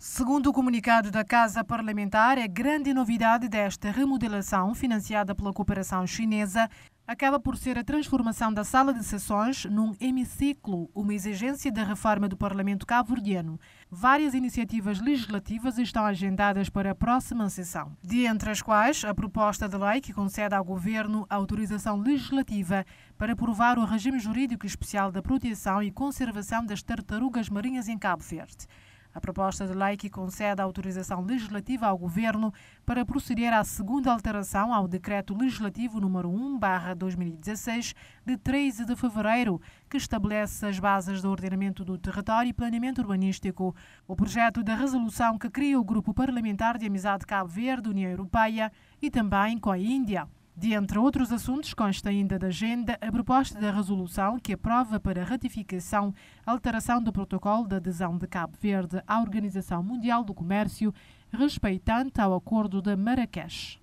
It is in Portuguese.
Segundo o comunicado da Casa Parlamentar, a grande novidade desta remodelação, financiada pela cooperação chinesa, acaba por ser a transformação da sala de sessões num hemiciclo, uma exigência da reforma do Parlamento cabo-verdiano. Várias iniciativas legislativas estão agendadas para a próxima sessão, de entre as quais a proposta de lei que concede ao governo a autorização legislativa para aprovar o regime jurídico especial da proteção e conservação das tartarugas marinhas em Cabo Verde. A proposta de lei que concede a autorização legislativa ao Governo para proceder à segunda alteração ao Decreto Legislativo número 1-2016, de 13 de fevereiro, que estabelece as bases do ordenamento do território e planeamento urbanístico. O projeto da resolução que cria o Grupo Parlamentar de Amizade Cabo Verde, União Europeia e também com a Índia. De entre outros assuntos, consta ainda da agenda a proposta da resolução que aprova para ratificação a alteração do protocolo de adesão de Cabo Verde à Organização Mundial do Comércio, respeitante ao Acordo de Marrakech.